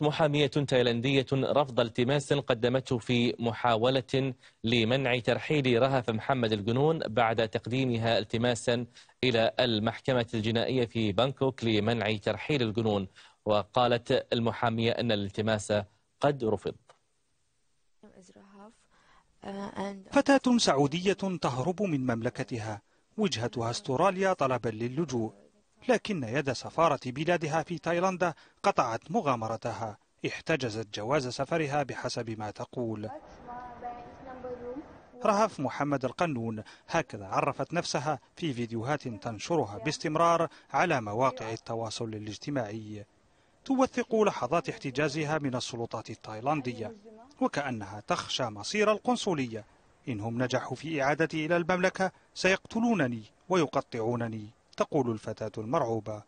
محامية تايلاندية رفض التماس قدمته في محاولة لمنع ترحيل رهف محمد الجنون بعد تقديمها التماسا إلى المحكمة الجنائية في بانكوك لمنع ترحيل الجنون وقالت المحامية أن الالتماس قد رفض فتاة سعودية تهرب من مملكتها وجهتها استراليا طلبا للجوء لكن يد سفارة بلادها في تايلاند قطعت مغامرتها احتجزت جواز سفرها بحسب ما تقول رهف محمد القنون هكذا عرفت نفسها في فيديوهات تنشرها باستمرار على مواقع التواصل الاجتماعي توثق لحظات احتجازها من السلطات التايلاندية وكأنها تخشى مصير القنصلية إنهم نجحوا في إعادتي إلى المملكة سيقتلونني ويقطعونني تقول الفتاة المرعوبة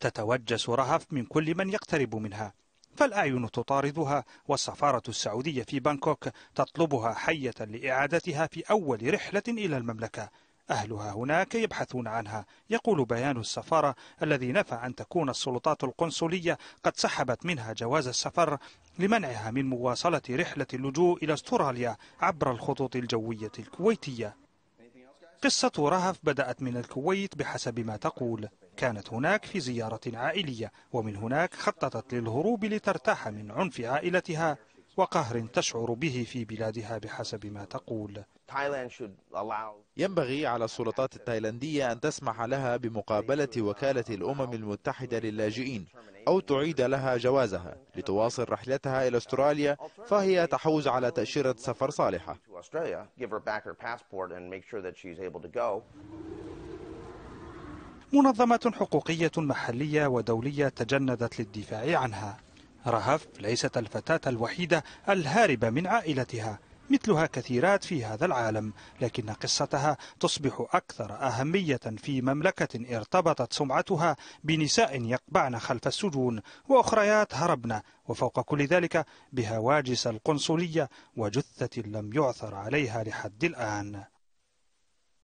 تتوجس رهف من كل من يقترب منها فالأعين تطاردها والسفارة السعودية في بانكوك تطلبها حية لإعادتها في أول رحلة إلى المملكة أهلها هناك يبحثون عنها يقول بيان السفارة الذي نفى أن تكون السلطات القنصلية قد سحبت منها جواز السفر لمنعها من مواصلة رحلة اللجوء إلى استراليا عبر الخطوط الجوية الكويتية قصة رهف بدأت من الكويت بحسب ما تقول كانت هناك في زيارة عائلية ومن هناك خططت للهروب لترتاح من عنف عائلتها وقهر تشعر به في بلادها بحسب ما تقول ينبغي على السلطات التايلاندية أن تسمح لها بمقابلة وكالة الأمم المتحدة للاجئين أو تعيد لها جوازها لتواصل رحلتها إلى أستراليا فهي تحوز على تأشيرة سفر صالحة منظمة حقوقية محلية ودولية تجندت للدفاع عنها رهف ليست الفتاة الوحيدة الهاربة من عائلتها مثلها كثيرات في هذا العالم لكن قصتها تصبح أكثر أهمية في مملكة ارتبطت سمعتها بنساء يقبعن خلف السجون وأخريات هربن وفوق كل ذلك بهواجس القنصلية وجثة لم يعثر عليها لحد الآن